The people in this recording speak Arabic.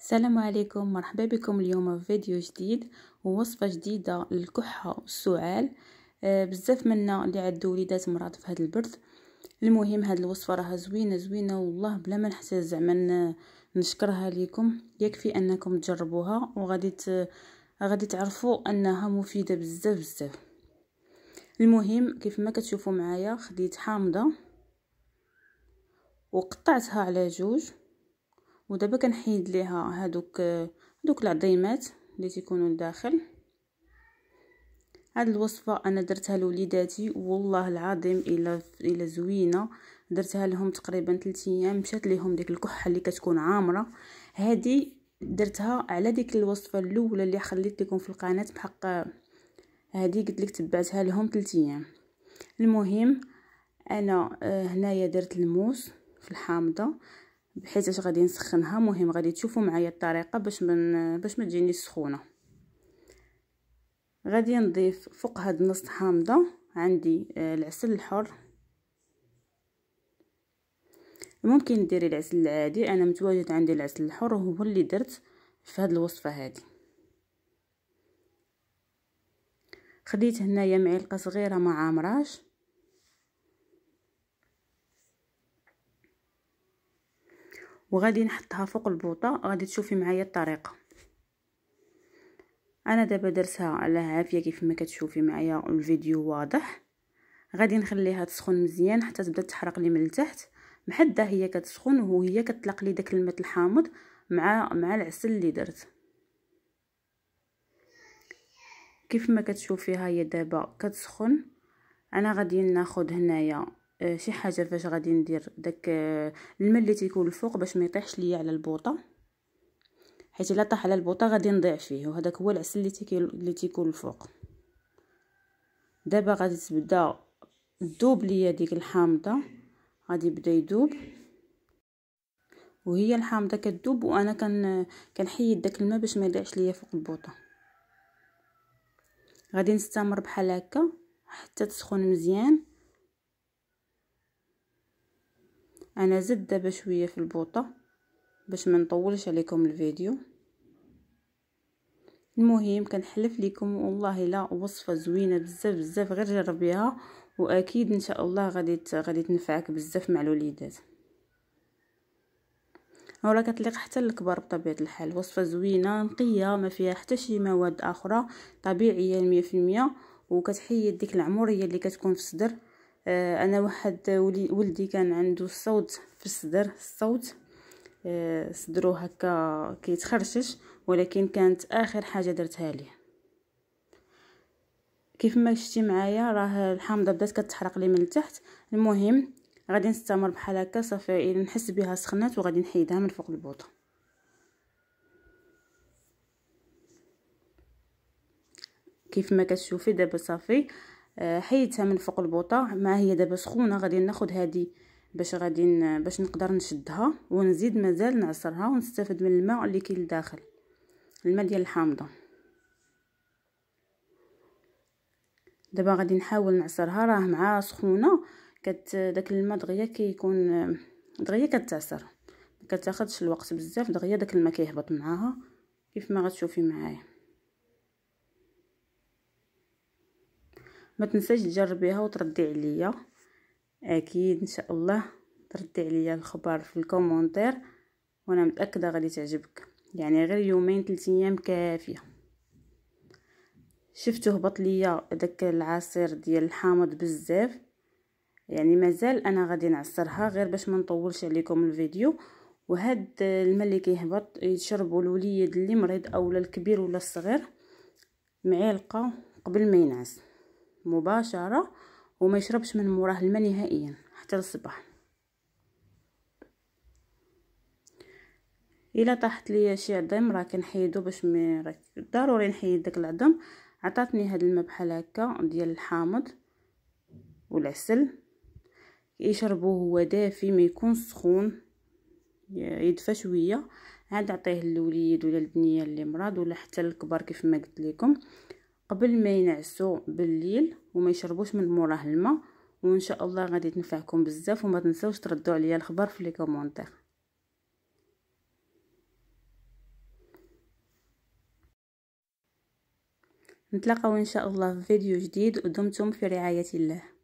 السلام عليكم مرحبا بكم اليوم في فيديو جديد ووصفه جديده للكحه والسعال آه، بزاف منا اللي عندو وليدات مرات في هذا البرد المهم هاد الوصفه راها زوينه زوينه والله بلا ما نحتاج زعما نشكرها لكم يكفي انكم تجربوها وغادي غادي تعرفوا انها مفيده بزاف بزاف المهم كيف ما كتشوفوا معايا خديت حامضه وقطعتها على جوج ودابا كنحيد ليها هادوك هادوك العظيمات اللي تيكونوا لداخل هاد الوصفه انا درتها لوليداتي والله العظيم الا الا زوينه درتها لهم تقريبا 3 ايام مشات ليهم ديك الكحه اللي كتكون عامره هادي درتها على ديك الوصفه الاولى اللي خليت لكم في القناه بحق هادي قلت لك تبعتها لهم 3 ايام المهم انا آه، هنايا درت الموس في الحامضه اش غادي نسخنها مهم غادي تشوفوا معايا الطريقه باش من باش ما تجيني سخونه غادي نضيف فوق هاد النص حامضه عندي آه، العسل الحر ممكن ديري العسل العادي انا متواجد عندي العسل الحر وهو اللي درت في هاد الوصفه هادي خديت هنايا معلقه صغيره ما عامراش وغادي نحطها فوق البوطه غادي تشوفي معايا الطريقه انا دابا درتها على عافيه كيف ما كتشوفي معايا الفيديو واضح غادي نخليها تسخن مزيان حتى تبدا تحرق لي من التحت محده هي كتسخن وهي كتطلق لي داك الماء الحامض مع مع العسل اللي درت كيف ما كتشوفيها هي دابا كتسخن انا غادي ناخذ هنايا آه، شي حاجه فاش غادي ندير داك آه، الماء اللي تيكون الفوق باش ما يطيحش ليا على البوطه حيت الا طاح على البوطه غادي نضيع فيه وهذاك هو العسل اللي تيكون اللي تيكون الفوق دابا غادي تبدا تذوب ليا ديك الحامضه غادي يبدا يذوب وهي الحامضه كتذوب وانا كن كنحيد داك الماء باش ما يضيعش ليا فوق البوطه غادي نستمر بحال هكا حتى تسخن مزيان انا زدت دابا شويه في البوطه باش ما نطولش عليكم الفيديو المهم كنحلف لكم والله لا وصفه زوينه بزاف بزاف غير جربيها واكيد ان شاء الله غادي غادي تنفعك بزاف مع الوليدات راه كتليق حتى الكبار بطبيعه الحال وصفه زوينه نقيه ما فيها حتى شي مواد اخرى طبيعيه 100% وكتحيد ديك العموريه اللي كتكون في الصدر آه، انا واحد ولدي كان عنده صوت في الصدر الصوت آه، صدرو هكا كيتخرشش ولكن كانت اخر حاجه درتها ليه كيف ما شفتي معايا راه الحامضه بدات كتحرق لي من التحت المهم غادي نستمر بحال هكا صافي الا نحس بها سخنات وغادي نحيدها من فوق البوطه كيف ما كتشوفي دابا صافي آه، حيدتها من فوق البوطه ما هي دابا سخونه غادي ناخذ هذه باش غادي باش نقدر نشدها ونزيد مازال نعصرها ونستافد من الماء اللي كاين لداخل الماء ديال الحامضه دابا غادي نحاول نعصرها راه مع سخونه كت داك الماء دغيا كيكون آه، دغيا كتعصر ما كتاخذش الوقت بزاف دغيا داك الماء كيهبط معاها كيف ما غتشوفي معايا ما تنساش تجربيها وتردي عليا اكيد ان شاء الله تردي عليا الخبر في الكومونتير وانا متاكده غادي تعجبك يعني غير يومين ثلاث ايام كافيه شفتو هبط ليا داك العصير ديال الحامض بزاف يعني مازال انا غادي نعصرها غير باش ما نطولش عليكم الفيديو وهاد الماء اللي كيهبط يشربوا الوليد اللي مريض اولا الكبير ولا الصغير معلقه قبل ما ينعس مباشرة وما يشربش من موراه الماء نهائيا حتى الصباح الا طاحت ليا شي عظم راه كنحيدو باش مي راك ضروري نحيد داك العظم عطاتني هاد الماء بحال هكا ديال الحامض والعسل يشربوه هو دافي ما يكون سخون يدفى شويه عاد عطيه للوليد ولا البنيه اللي مراض ولا حتى الكبار كيف ما قلت لكم قبل ما ينعسوا بالليل وما يشربوش من موراه الماء وان شاء الله غادي تنفعكم بزاف وما تنساوش تردوا عليا الخبر في لي كومونتير نتلاقاو ان شاء الله في فيديو جديد ودمتم في رعايه الله